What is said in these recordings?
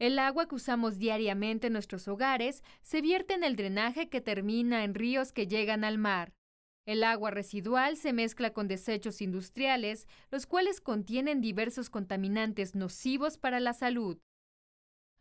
El agua que usamos diariamente en nuestros hogares se vierte en el drenaje que termina en ríos que llegan al mar. El agua residual se mezcla con desechos industriales, los cuales contienen diversos contaminantes nocivos para la salud.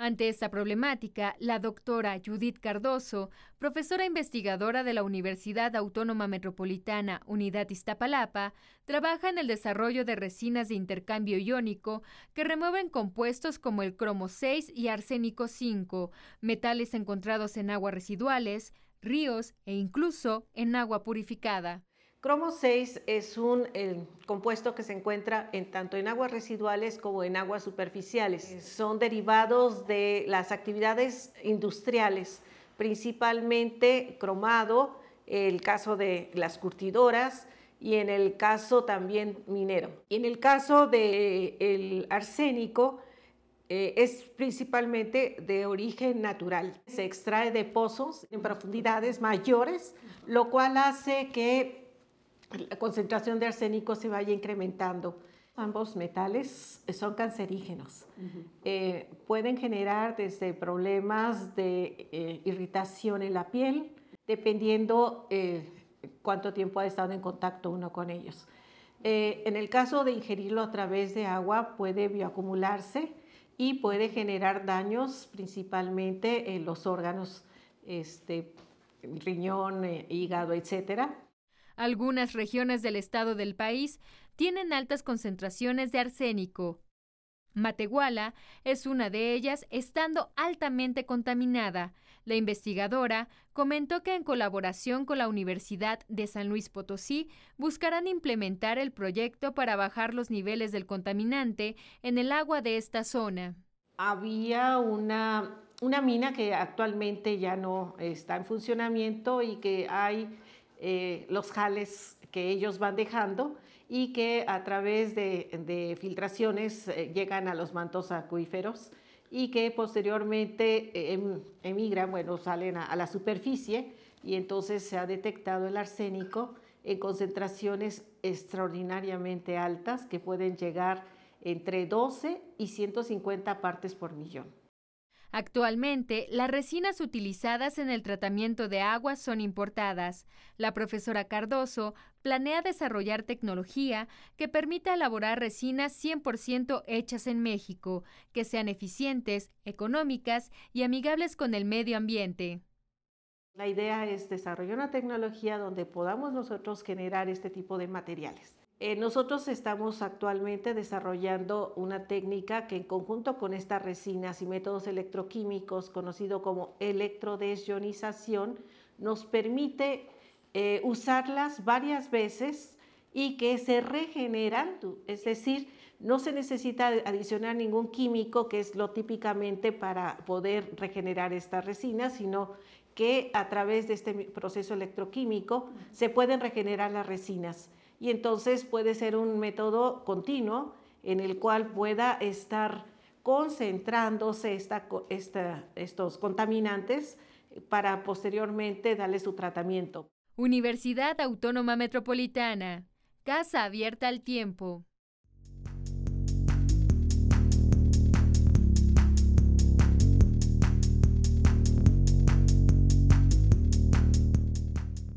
Ante esta problemática, la doctora Judith Cardoso, profesora investigadora de la Universidad Autónoma Metropolitana Unidad Iztapalapa, trabaja en el desarrollo de resinas de intercambio iónico que remueven compuestos como el cromo 6 y arsénico 5, metales encontrados en aguas residuales, ríos e incluso en agua purificada. Cromo 6 es un eh, compuesto que se encuentra en, tanto en aguas residuales como en aguas superficiales. Son derivados de las actividades industriales, principalmente cromado, el caso de las curtidoras y en el caso también minero. Y en el caso del eh, el arsénico, eh, es principalmente de origen natural. Se extrae de pozos en profundidades mayores, lo cual hace que la concentración de arsénico se vaya incrementando. Ambos metales son cancerígenos. Eh, pueden generar desde problemas de eh, irritación en la piel, dependiendo eh, cuánto tiempo ha estado en contacto uno con ellos. en el caso de ingerirlo a través de agua, puede bioacumularse y puede generar daños principalmente en los órganos, este, riñón, hígado, etcétera algunas regiones del estado del país tienen altas concentraciones de arsénico. Matehuala es una de ellas, estando altamente contaminada. La investigadora comentó que en colaboración con la Universidad de San Luis Potosí buscarán implementar el proyecto para bajar los niveles del contaminante en el agua de esta zona. Había una, una mina que actualmente ya no está en funcionamiento y que hay eh, los jales que ellos van dejando y que a través de, filtraciones eh, llegan a los mantos acuíferos y que posteriormente eh, em, emigran, bueno, salen a, la superficie y entonces se ha detectado el arsénico en concentraciones extraordinariamente altas que pueden llegar entre 12 y 150 partes por millón. Actualmente, las resinas utilizadas en el tratamiento de agua son importadas. La profesora Cardoso planea desarrollar tecnología que permita elaborar resinas 100% hechas en México, que sean eficientes, económicas y amigables con el medio ambiente. La idea es desarrollar una tecnología donde podamos nosotros generar este tipo de materiales. Eh, nosotros estamos actualmente desarrollando una técnica que en conjunto con estas resinas y métodos electroquímicos, conocido como electrodesionización, nos permite eh, usarlas varias veces y que se regeneran, es decir, no se necesita adicionar ningún químico, que es lo típicamente para poder regenerar estas resinas, sino que a través de este proceso electroquímico se pueden regenerar las resinas y entonces puede ser un método continuo en el cual pueda estar concentrándose estos contaminantes para posteriormente darle su tratamiento. Universidad Autónoma Metropolitana, Casa Abierta al Tiempo.